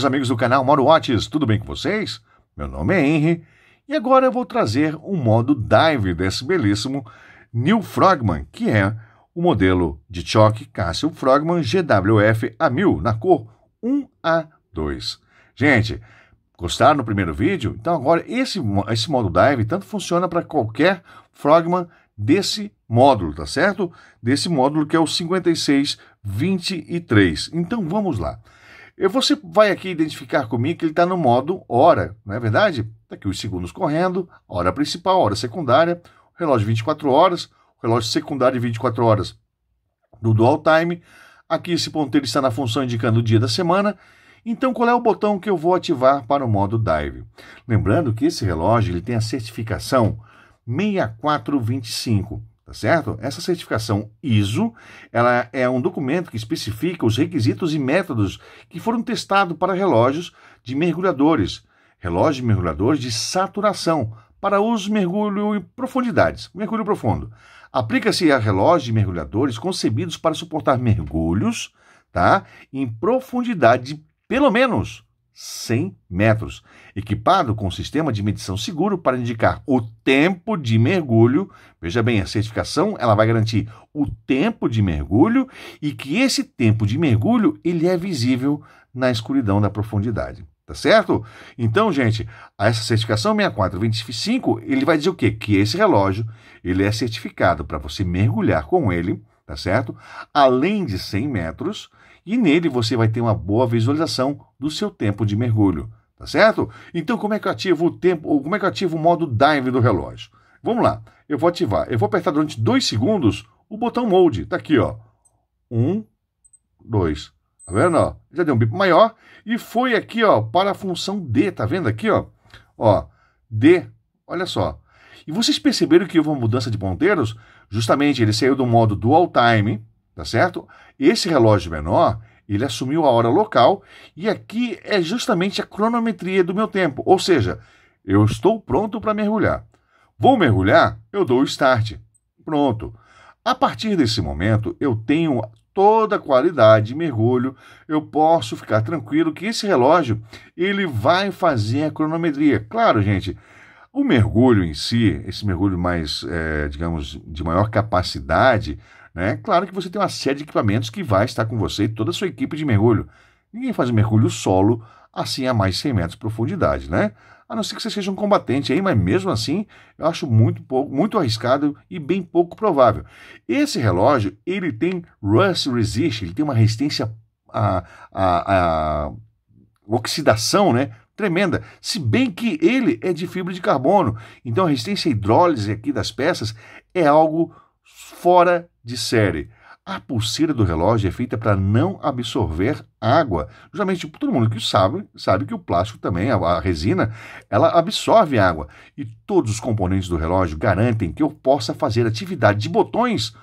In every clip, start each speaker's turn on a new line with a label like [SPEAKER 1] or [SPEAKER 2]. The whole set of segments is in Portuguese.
[SPEAKER 1] Meus amigos do canal Moro Watches, tudo bem com vocês? Meu nome é Henry e agora eu vou trazer um modo dive desse belíssimo New Frogman, que é o modelo de choque Casio Frogman GWF A1000 na cor 1A2. Gente, gostaram do primeiro vídeo? Então agora esse, esse modo dive tanto funciona para qualquer Frogman desse módulo, tá certo? Desse módulo que é o 5623. Então vamos lá você vai aqui identificar comigo que ele está no modo hora, não é verdade? Está aqui os segundos correndo, hora principal, hora secundária, relógio 24 horas, relógio secundário de 24 horas do dual time. Aqui esse ponteiro está na função indicando o dia da semana. Então, qual é o botão que eu vou ativar para o modo dive? Lembrando que esse relógio ele tem a certificação 6425 tá certo? Essa certificação ISO, ela é um documento que especifica os requisitos e métodos que foram testados para relógios de mergulhadores, relógios de mergulhadores de saturação para uso mergulho e profundidades, mergulho profundo. Aplica-se a relógios de mergulhadores concebidos para suportar mergulhos, tá? Em profundidade de pelo menos 100 metros, equipado com um sistema de medição seguro para indicar o tempo de mergulho. Veja bem, a certificação ela vai garantir o tempo de mergulho e que esse tempo de mergulho ele é visível na escuridão da profundidade. Tá certo? Então, gente, essa certificação 6425, ele vai dizer o quê? Que esse relógio, ele é certificado para você mergulhar com ele, tá certo? Além de 100 metros, e nele você vai ter uma boa visualização do seu tempo de mergulho, tá certo? Então como é que eu ativo o tempo, ou como é que eu ativo o modo dive do relógio? Vamos lá, eu vou ativar, eu vou apertar durante dois segundos o botão mode, tá aqui ó, um, dois, tá vendo ó? Já deu um bip maior e foi aqui ó para a função D, tá vendo aqui ó? Ó, D, olha só, e vocês perceberam que houve uma mudança de ponteiros? Justamente ele saiu do modo dual time tá certo? Esse relógio menor, ele assumiu a hora local e aqui é justamente a cronometria do meu tempo, ou seja, eu estou pronto para mergulhar. Vou mergulhar? Eu dou o start. Pronto. A partir desse momento, eu tenho toda a qualidade de mergulho, eu posso ficar tranquilo que esse relógio ele vai fazer a cronometria. Claro, gente, o mergulho em si, esse mergulho mais, é, digamos, de maior capacidade, né? Claro que você tem uma série de equipamentos que vai estar com você e toda a sua equipe de mergulho. Ninguém faz mergulho solo assim a mais 100 metros de profundidade, né? A não ser que você seja um combatente aí, mas mesmo assim eu acho muito pouco, muito arriscado e bem pouco provável. Esse relógio ele tem rust resist, ele tem uma resistência a, a, oxidação, né? Tremenda. Se bem que ele é de fibra de carbono, então a resistência à hidrólise aqui das peças é algo fora dissere: a pulseira do relógio é feita para não absorver água. Justamente tipo, todo mundo que sabe, sabe que o plástico também, a, a, resina, ela absorve água. E todos os componentes do relógio garantem que eu possa fazer atividade de botões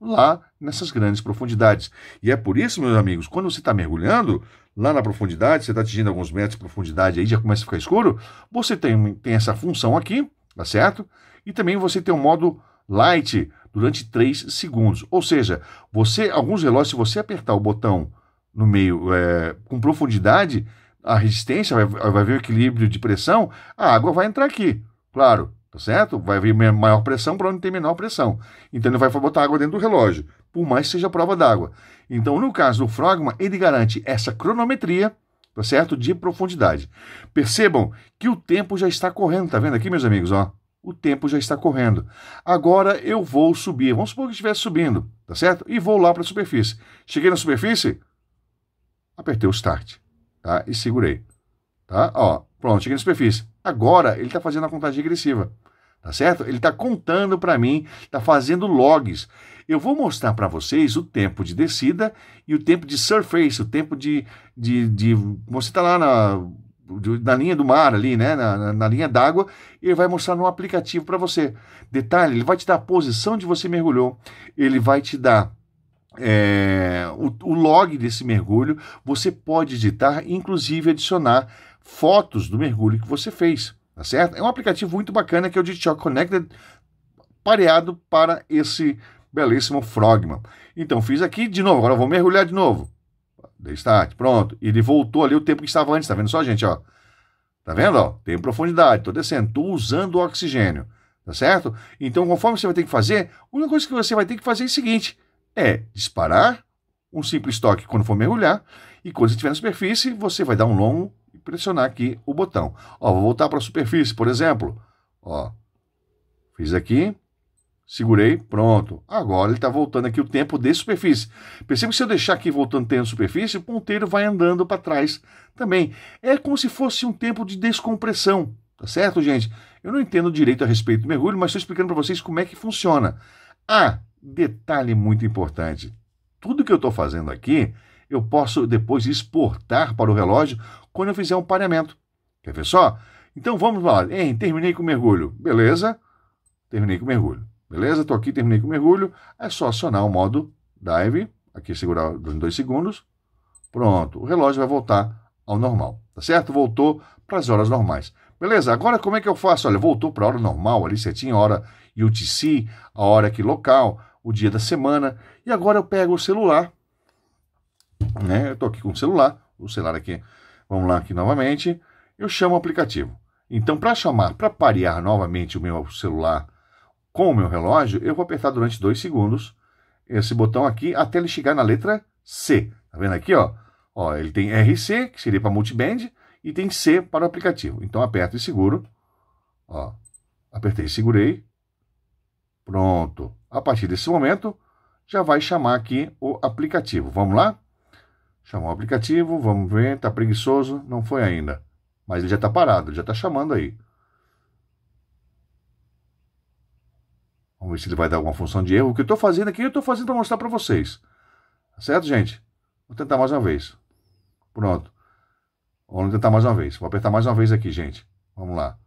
[SPEAKER 1] lá nessas grandes profundidades. E é por isso, meus amigos, quando você está mergulhando lá na profundidade, você está atingindo alguns metros de profundidade aí, já começa a ficar escuro, você tem, tem essa função aqui, tá certo? E também você tem um modo light durante 3 segundos. Ou seja, você alguns relógios, se você apertar o botão no meio é, com profundidade, a resistência, vai, vai haver um equilíbrio de pressão, a água vai entrar aqui, claro, tá certo? Vai haver maior pressão para onde tem menor pressão. Então ele vai botar água dentro do relógio, por mais que seja prova d'água. Então, no caso do Frogma, ele garante essa cronometria, tá certo? De profundidade. Percebam que o tempo já está correndo, tá vendo aqui, meus amigos, ó? o tempo já está correndo. Agora eu vou subir. Vamos supor que estivesse subindo, tá certo? E vou lá para a superfície. Cheguei na superfície, apertei o start, tá? E segurei. Tá? Ó, pronto, cheguei na superfície. Agora ele está fazendo a contagem regressiva, tá certo? Ele está contando para mim, está fazendo logs. Eu vou mostrar para vocês o tempo de descida e o tempo de surface, o tempo de. de, de você está lá na na linha do mar ali, né, na, na, na linha d'água, ele vai mostrar no aplicativo para você. Detalhe, ele vai te dar a posição de você mergulhou, ele vai te dar é, o, o, log desse mergulho, você pode editar, inclusive adicionar fotos do mergulho que você fez, tá certo? É um aplicativo muito bacana que é o DigiChock Connected, pareado para esse belíssimo Frogman. Então, fiz aqui de novo, agora vou mergulhar de novo. Dei start, pronto. E ele voltou ali o tempo que estava antes, tá vendo só, gente, ó? Tá vendo, ó? Tem profundidade, tô descendo, tô usando o oxigênio, tá certo? Então, conforme você vai ter que fazer, a única coisa que você vai ter que fazer é o seguinte, é disparar um simples toque quando for mergulhar, e quando você estiver na superfície, você vai dar um longo e pressionar aqui o botão. Ó, vou voltar para a superfície, por exemplo, ó, fiz aqui, Segurei, pronto. Agora ele está voltando aqui o tempo de superfície. Perceba que se eu deixar aqui voltando tempo de superfície, o ponteiro vai andando para trás também. É como se fosse um tempo de descompressão, tá certo, gente? Eu não entendo direito a respeito do mergulho, mas estou explicando para vocês como é que funciona. Ah, detalhe muito importante. Tudo que eu estou fazendo aqui, eu posso depois exportar para o relógio quando eu fizer um pareamento. Quer ver só? Então vamos lá. Hein, terminei com o mergulho. Beleza? Terminei com o mergulho. Beleza? Estou aqui, terminei com o mergulho. É só acionar o modo dive, aqui segurar durante dois segundos. Pronto, o relógio vai voltar ao normal, tá certo? Voltou para as horas normais. Beleza, agora como é que eu faço? Olha, voltou para a hora normal, ali certinho, a hora UTC, a hora aqui local, o dia da semana. E agora eu pego o celular, né? Eu estou aqui com o celular, o celular aqui, vamos lá aqui novamente. Eu chamo o aplicativo. Então, para chamar, para parear novamente o meu celular com o meu relógio, eu vou apertar durante 2 segundos esse botão aqui até ele chegar na letra C. Tá vendo aqui, ó? ó ele tem RC, que seria para multiband, e tem C para o aplicativo. Então aperto e seguro. Ó, apertei e segurei. Pronto. A partir desse momento, já vai chamar aqui o aplicativo. Vamos lá? Chamou o aplicativo, vamos ver, tá preguiçoso, não foi ainda. Mas ele já está parado, já está chamando aí. Vamos ver se ele vai dar alguma função de erro. O que eu estou fazendo aqui, eu estou fazendo para mostrar para vocês. Tá certo, gente? Vou tentar mais uma vez. Pronto. Vamos tentar mais uma vez. Vou apertar mais uma vez aqui, gente. Vamos lá.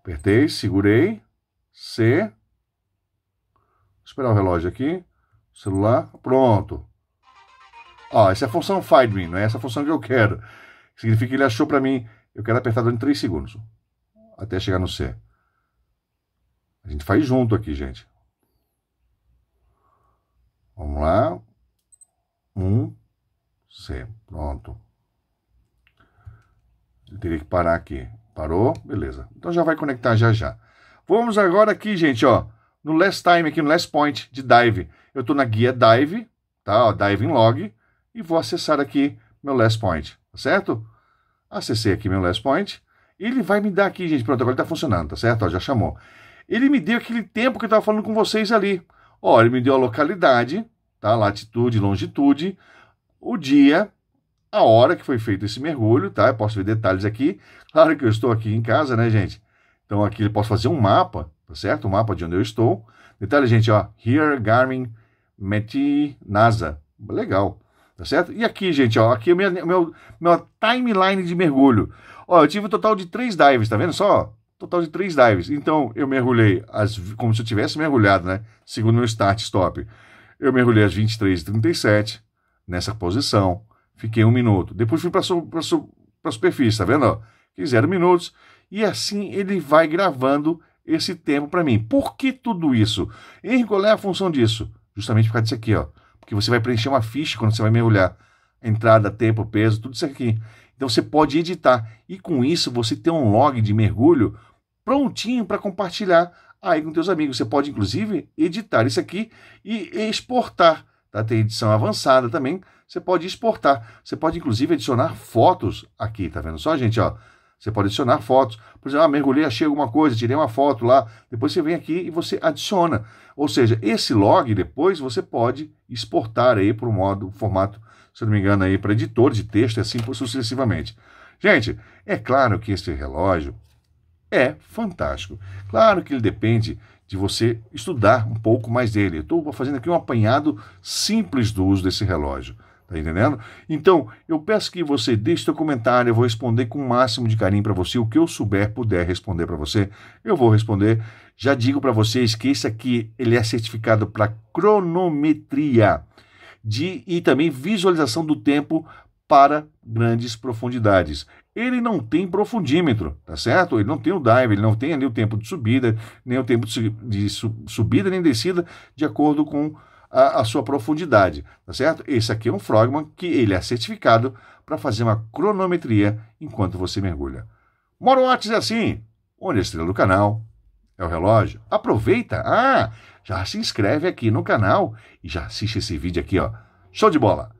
[SPEAKER 1] Apertei, segurei. C. Vou esperar o relógio aqui. Celular. Pronto. Ó, essa é a função Find Me, não é essa função que eu quero. Significa que ele achou para mim. Eu quero apertar durante 3 segundos. Até chegar no C. A gente faz junto aqui, gente. Vamos lá. Um, C. Pronto. Eu teria que parar aqui. Parou? Beleza. Então já vai conectar já já. Vamos agora aqui, gente, ó. No last time aqui, no last point de dive. Eu tô na guia dive, tá? Ó, diving log. E vou acessar aqui meu last point, tá certo? Acessei aqui meu last point. E ele vai me dar aqui, gente. Pronto, agora ele tá funcionando, tá certo? Ó, já chamou. Ele me deu aquele tempo que eu estava falando com vocês ali. Ó, ele me deu a localidade, tá? Latitude, longitude, o dia, a hora que foi feito esse mergulho, tá? Eu posso ver detalhes aqui. Claro que eu estou aqui em casa, né, gente? Então aqui eu posso fazer um mapa, tá certo? Um mapa de onde eu estou. Detalhe, gente, ó. Here, Garmin, Meti, NASA. Legal, tá certo? E aqui, gente, ó. Aqui é minha, meu, minha timeline de mergulho. Ó, eu tive um total de três dives, tá vendo só? total de três dives. Então, eu mergulhei as, como se eu tivesse mergulhado, né? Segundo meu start stop. Eu mergulhei às 23h37, nessa posição. Fiquei um minuto. Depois fui para a superfície, tá vendo? Fiz zero minutos. E assim ele vai gravando esse tempo para mim. Por que tudo isso? Henrique, qual é a função disso? Justamente por causa disso aqui, ó. Porque você vai preencher uma ficha quando você vai mergulhar. Entrada, tempo, peso, tudo isso aqui. Então você pode editar. E com isso você tem um log de mergulho prontinho para compartilhar aí com teus amigos. Você pode, inclusive, editar isso aqui e exportar. Tá? Tem edição avançada também. Você pode exportar. Você pode, inclusive, adicionar fotos aqui. Tá vendo só, gente? Ó, você pode adicionar fotos. Por exemplo, ah, mergulhei, achei alguma coisa, tirei uma foto lá. Depois você vem aqui e você adiciona. Ou seja, esse log depois você pode exportar aí para o modo, formato, se não me engano, aí para editor de texto e assim sucessivamente. Gente, é claro que esse relógio é fantástico. Claro que ele depende de você estudar um pouco mais dele. Estou fazendo aqui um apanhado simples do uso desse relógio. Tá entendendo? Então, eu peço que você deixe seu comentário, eu vou responder com o máximo de carinho para você. O que eu souber, puder responder para você, eu vou responder. Já digo para vocês que esse aqui, ele é certificado para cronometria de, e também visualização do tempo para grandes profundidades ele não tem profundímetro, tá certo? Ele não tem o dive, ele não tem ali o tempo de subida, nem o tempo de, subida nem descida, de acordo com a, a sua profundidade, tá certo? Esse aqui é um Frogman que ele é certificado para fazer uma cronometria enquanto você mergulha. Moro Watts é assim, onde a estrela do canal é o relógio. Aproveita, ah, já se inscreve aqui no canal e já assiste esse vídeo aqui, ó. Show de bola!